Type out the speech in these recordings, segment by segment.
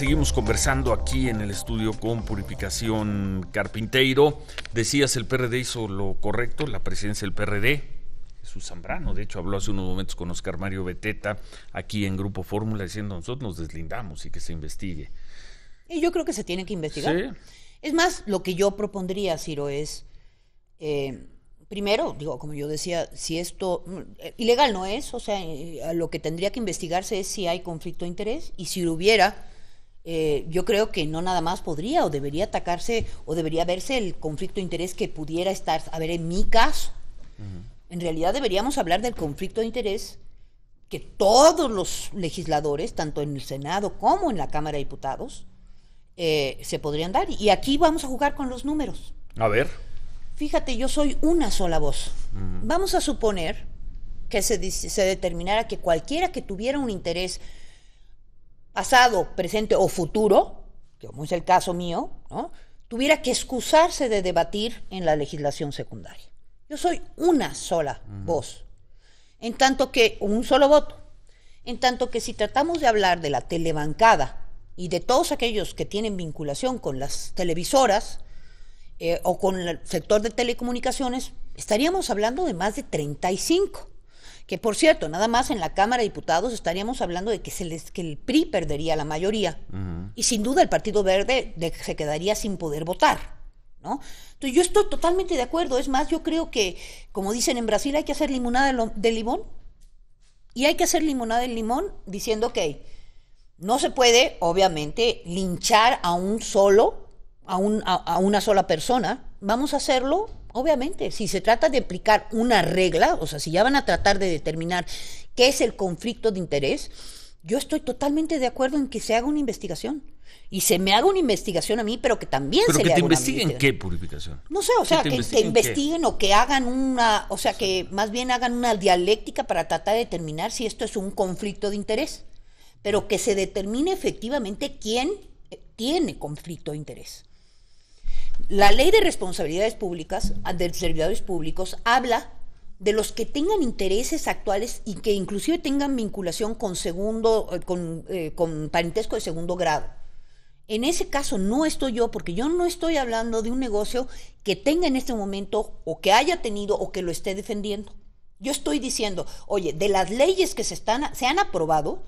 Seguimos conversando aquí en el estudio con Purificación Carpinteiro. Decías, el PRD hizo lo correcto, la presencia del PRD. Jesús Zambrano, de hecho, habló hace unos momentos con Oscar Mario Beteta aquí en Grupo Fórmula diciendo nosotros nos deslindamos y que se investigue. Y yo creo que se tiene que investigar. Es más, lo que yo propondría, Ciro, es, eh, primero, digo, como yo decía, si esto mm, ilegal no es, o sea, eh, lo que tendría que investigarse es si hay conflicto de interés y si hubiera eh, yo creo que no nada más podría o debería atacarse o debería verse el conflicto de interés que pudiera estar, a ver, en mi caso. En realidad deberíamos hablar del conflicto de interés que todos los legisladores, tanto en el Senado como en la Cámara de Diputados, eh, se podrían dar. Y aquí vamos a jugar con los números. A ver. Fíjate, yo soy una sola voz. Vamos a suponer que se determinara que cualquiera que tuviera un interés pasado, presente o futuro, como es el caso mío, ¿no? tuviera que excusarse de debatir en la legislación secundaria. Yo soy una sola voz, en tanto que un solo voto. En tanto que si tratamos de hablar de la telebancada y de todos aquellos que tienen vinculación con las televisoras eh, o con el sector de telecomunicaciones, estaríamos hablando de más de 35 que por cierto, nada más en la Cámara de Diputados estaríamos hablando de que, el PRI perdería la mayoría y sin duda el Partido Verde se quedaría sin poder votar. ¿No? Entonces yo estoy totalmente de acuerdo, es más, yo creo que, como dicen en Brasil, hay que hacer limonada de, limón y hay que hacer limonada de limón diciendo, que no se puede, obviamente, linchar a un solo, a, a una sola persona, vamos a hacerlo Obviamente, si se trata de aplicar una regla, o sea, si ya van a tratar de determinar qué es el conflicto de interés, yo estoy totalmente de acuerdo en que se haga una investigación. Y se me haga una investigación a mí, pero que también se te investiguen qué purificación. No sé, o sea, que, que investiguen o que hagan una, o sea, que más bien hagan una dialéctica para tratar de determinar si esto es un conflicto de interés, pero que se determine efectivamente quién eh, tiene conflicto de interés. La ley de responsabilidades públicas de servidores públicos habla de los que tengan intereses actuales y que inclusive tengan vinculación con segundo, eh, eh, con, parentesco de segundo grado. En ese caso no estoy yo, porque yo no estoy hablando de un negocio que tenga en este momento o que haya tenido o que lo esté defendiendo. Yo estoy diciendo, oye, de las leyes que se, están, se han aprobado,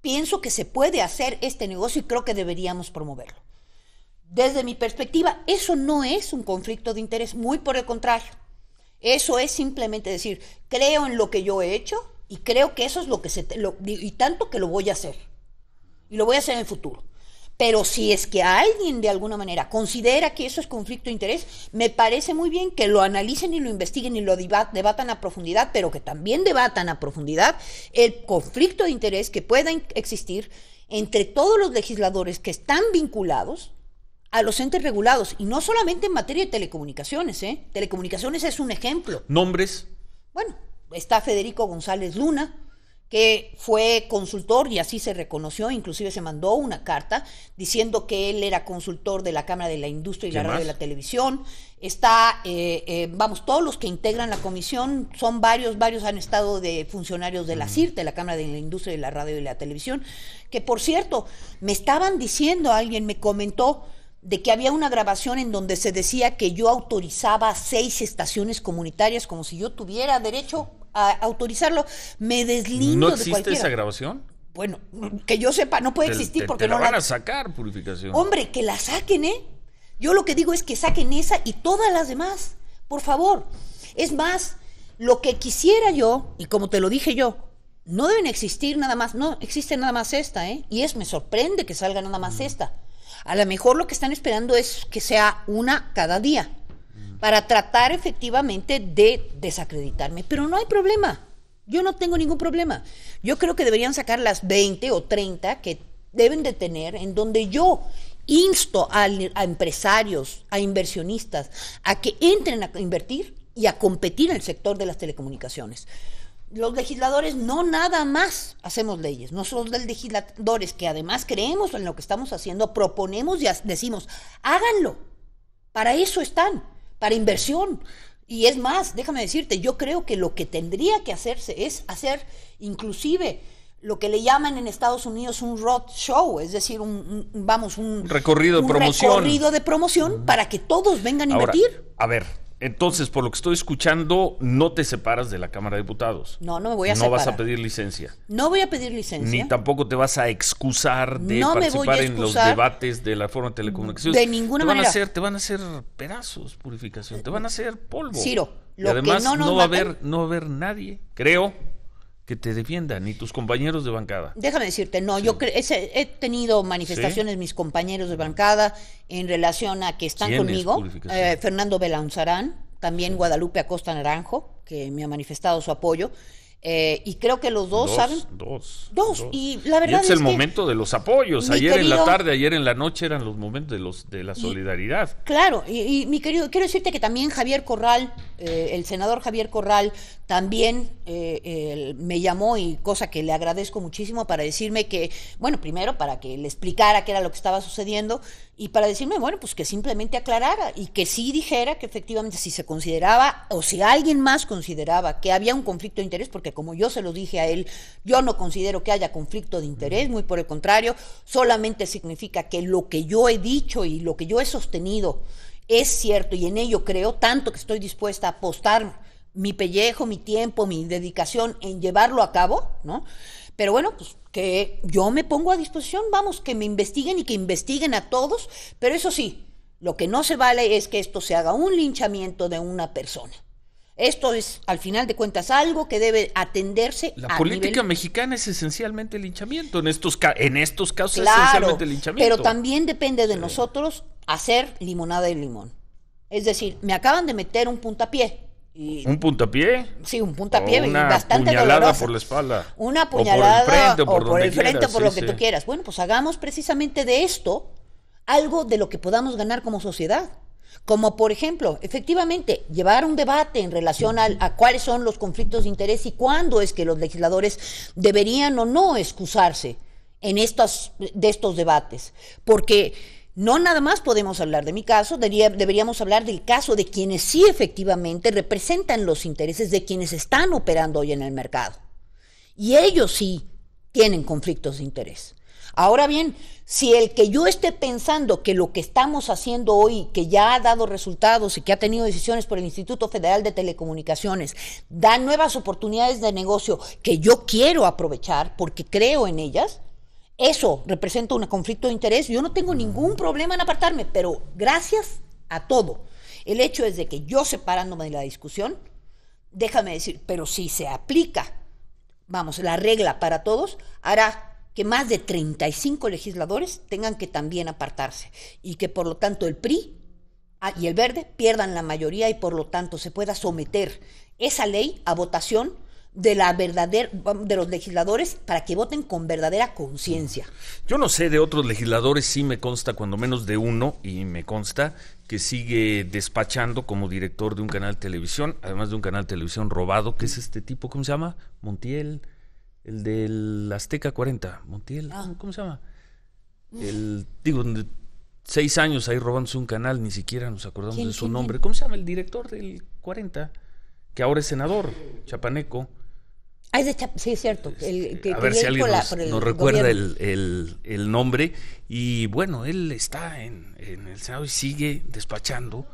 pienso que se puede hacer este negocio y creo que deberíamos promoverlo desde mi perspectiva, eso no es un conflicto de interés, muy por el contrario. Eso es simplemente decir, creo en lo que yo he hecho y creo que eso es lo que se... y tanto que lo voy a hacer. Y lo voy a hacer en el futuro. Pero si es que alguien de alguna manera considera que eso es conflicto de interés, me parece muy bien que lo analicen y lo investiguen y lo debatan a profundidad, pero que también debatan a profundidad el conflicto de interés que pueda existir entre todos los legisladores que están vinculados a los entes regulados, y no solamente en materia de telecomunicaciones, ¿eh? Telecomunicaciones es un ejemplo. ¿Nombres? Bueno, está Federico González Luna, que fue consultor y así se reconoció, inclusive se mandó una carta diciendo que él era consultor de la Cámara de la Industria y la Radio y de la Televisión. Está, eh, eh, vamos, todos los que integran la comisión, son varios, varios han estado de funcionarios de la mm. CIRTE, la Cámara de la Industria y la Radio y la Televisión, que por cierto, me estaban diciendo, alguien me comentó, de que había una grabación en donde se decía que yo autorizaba seis estaciones comunitarias como si yo tuviera derecho a autorizarlo. Me deslindo ¿No existe esa grabación? Bueno, que yo sepa, no puede existir porque no van a sacar purificación. Hombre, que la saquen, ¿eh? Yo lo que digo es que saquen esa y todas las demás, por favor. Es más, lo que quisiera yo, y como te lo dije yo, no deben existir nada más, no existe nada más esta, ¿eh? Y es, me sorprende que salga nada más esta. A lo mejor lo que están esperando es que sea una cada día para tratar efectivamente de desacreditarme. Pero no hay problema. Yo no tengo ningún problema. Yo creo que deberían sacar las 20 o 30 que deben de tener en donde yo insto a, a empresarios, a inversionistas, a que entren a invertir y a competir en el sector de las telecomunicaciones los legisladores no nada más hacemos leyes, nosotros los legisladores que además creemos en lo que estamos haciendo, proponemos y decimos, háganlo, para eso están, para inversión. Y es más, déjame decirte, yo creo que lo que tendría que hacerse es hacer inclusive lo que le llaman en Estados Unidos un road show, es decir, un, vamos, un recorrido, de promoción para que todos vengan a invertir. A ver, entonces, por lo que estoy escuchando, no te separas de la Cámara de Diputados. No, no me voy a separar. No vas a pedir licencia. No voy a pedir licencia. Ni tampoco te vas a excusar de participar en los debates de la forma de telecomunicaciones. De ninguna van manera. A te van a hacer pedazos, purificación. Te van a hacer polvo. Ciro, además, no, va a haber, no va a haber nadie, creo, que te defiendan y tus compañeros de bancada. Déjame decirte, no, yo he tenido manifestaciones mis compañeros de bancada en relación a que están conmigo. Eh, Fernando Belaunzarán, también Guadalupe Acosta Naranjo, que me ha manifestado su apoyo. Eh, y creo que los dos, dos saben. Dos, dos. Y la verdad y es, el momento de los apoyos. Ayer en la tarde, ayer en la noche eran los momentos de, los, de la solidaridad. claro, y, mi querido, quiero decirte que también Javier Corral eh, el senador Javier Corral también eh, eh, me llamó y cosa que le agradezco muchísimo para decirme que, bueno, primero para que le explicara qué era lo que estaba sucediendo y para decirme, bueno, pues que simplemente aclarara y que sí dijera que efectivamente si se consideraba o si alguien más consideraba que había un conflicto de interés, porque como yo se lo dije a él, yo no considero que haya conflicto de interés, muy por el contrario, solamente significa que lo que yo he dicho y lo que yo he sostenido, es cierto y en ello creo tanto que estoy dispuesta a apostar mi pellejo, mi tiempo, mi dedicación en llevarlo a cabo, ¿no? Pero bueno, pues que yo me pongo a disposición, vamos, que me investiguen y que investiguen a todos, pero eso sí, lo que no se vale es que esto se haga un linchamiento de una persona. Esto es, al final de cuentas, algo que debe atenderse. La política mexicana es esencialmente linchamiento. En estos, en estos casos es esencialmente linchamiento. Pero también depende de nosotros hacer limonada y limón. Es decir, me acaban de meter un puntapié. ¿Un puntapié? Sí, un puntapié o una bastante puñalada por la espalda. Una puñalada por el frente, o por, lo que tú quieras. Bueno, pues hagamos precisamente de esto algo de lo que podamos ganar como sociedad. Como por ejemplo, efectivamente, llevar un debate en relación a, cuáles son los conflictos de interés y cuándo es que los legisladores deberían o no excusarse en de estos debates. Porque no nada más podemos hablar de mi caso, deberíamos hablar del caso de quienes sí efectivamente representan los intereses de quienes están operando hoy en el mercado. Y ellos sí tienen conflictos de interés. Ahora bien, si el que yo esté pensando que lo que estamos haciendo hoy, que ya ha dado resultados y que ha tenido decisiones por el Instituto Federal de Telecomunicaciones, da nuevas oportunidades de negocio que yo quiero aprovechar porque creo en ellas, eso representa un conflicto de interés, yo no tengo ningún problema en apartarme, pero gracias a todo. El hecho es de que yo separándome de la discusión, déjame decir, pero si se aplica, vamos, la regla para todos, hará que más de 35 legisladores tengan que también apartarse y que por lo tanto el PRI ah, y el Verde pierdan la mayoría y por lo tanto se pueda someter esa ley a votación de la verdadera de los legisladores para que voten con verdadera conciencia. Yo no sé de otros legisladores, sí me consta cuando menos de uno y me consta que sigue despachando como director de un canal de televisión, además de un canal de televisión robado, que es este tipo, ¿cómo se llama? Montiel, el del Azteca 40, Montiel, ah. ¿cómo se llama? El digo seis años ahí robándose un canal, ni siquiera nos acordamos de su nombre. ¿Cómo se llama el director del 40? Que ahora es senador, chapaneco. Ah, sí, es cierto. El, este, que a ver si alguien nos, recuerda el, nombre. Y bueno, él está en, el Senado y sigue despachando.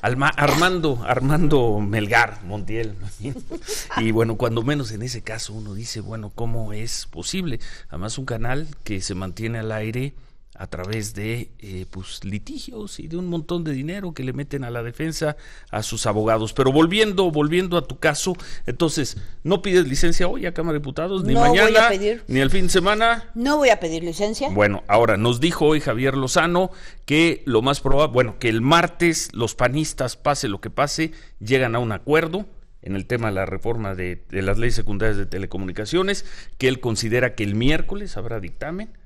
Armando, Armando Melgar, Montiel. Y bueno, cuando menos en ese caso uno dice, bueno, ¿cómo es posible? Además, un canal que se mantiene al aire a través de eh, pues, litigios y de un montón de dinero que le meten a la defensa, a sus abogados. Pero volviendo, volviendo a tu caso, entonces, ¿no pides licencia hoy a Cámara de Diputados? Ni mañana, ni el fin de semana. No voy a pedir licencia. Bueno, ahora nos dijo hoy Javier Lozano que lo más probable, bueno, que el martes los panistas, pase lo que pase, llegan a un acuerdo en el tema de la reforma de, de las leyes secundarias de telecomunicaciones, que él considera que el miércoles habrá dictamen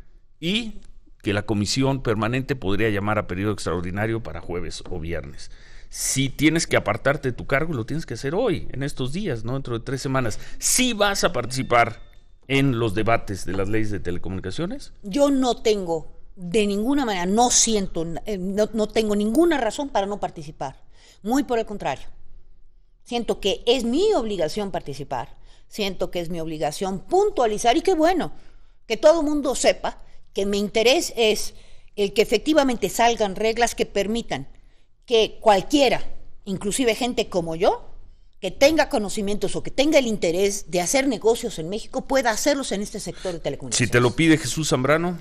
y que la comisión permanente podría llamar a periodo extraordinario para jueves o viernes. Si tienes que apartarte de tu cargo, lo tienes que hacer hoy, en estos días, no dentro de tres semanas. Si vas a participar en los debates de las leyes de telecomunicaciones. Yo no tengo, de ninguna manera, no siento, eh, no, no tengo ninguna razón para no participar. Muy por el contrario. Siento que es mi obligación participar. Siento que es mi obligación puntualizar y qué bueno que todo el mundo sepa que mi interés es el que efectivamente salgan reglas que permitan que cualquiera, inclusive gente como yo, que tenga conocimientos o que tenga el interés de hacer negocios en México pueda hacerlos en este sector de telecomunicaciones. Si te lo pide Jesús Zambrano.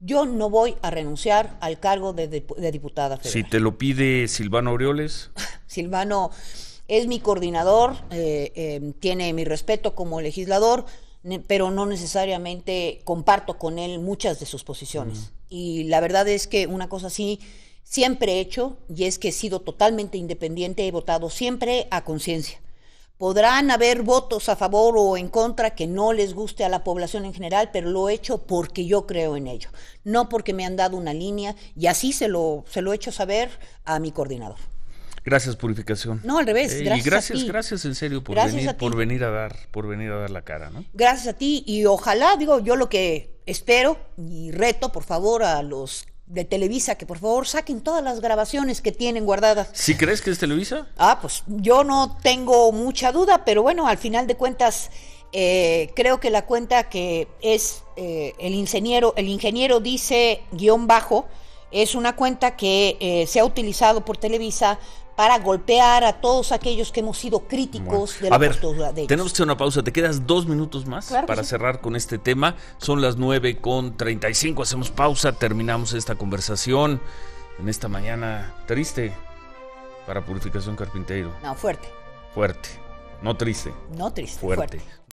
Yo no voy a renunciar al cargo de, diputada federal. Si te lo pide Silvano Aureoles. Silvano es mi coordinador, eh, eh, tiene mi respeto como legislador pero no necesariamente comparto con él muchas de sus posiciones. Y la verdad es que una cosa así siempre he hecho y es que he sido totalmente independiente, he votado siempre a conciencia. Podrán haber votos a favor o en contra que no les guste a la población en general, pero lo he hecho porque yo creo en ello, no porque me han dado una línea y así se lo, se lo he hecho saber a mi coordinador. Gracias, Purificación. No, al revés. gracias eh, y gracias, a ti. gracias en serio por venir, por venir a dar, por venir a dar la cara, ¿no? Gracias a ti y ojalá, digo, yo lo que espero y reto, por favor, a los de Televisa que por favor saquen todas las grabaciones que tienen guardadas. ¿Si crees que es Televisa? Ah, pues yo no tengo mucha duda, pero bueno, al final de cuentas eh, creo que la cuenta que es eh, el ingeniero, el ingeniero dice guión bajo es una cuenta que eh, se ha utilizado por Televisa para golpear a todos aquellos que hemos sido críticos de la a de ellos. Tenemos que hacer una pausa, te quedas dos minutos más para cerrar con este tema. Son las 9.35, con hacemos pausa, terminamos esta conversación en esta mañana triste para Purificación carpintero. No, fuerte. Fuerte. No triste. No triste. fuerte.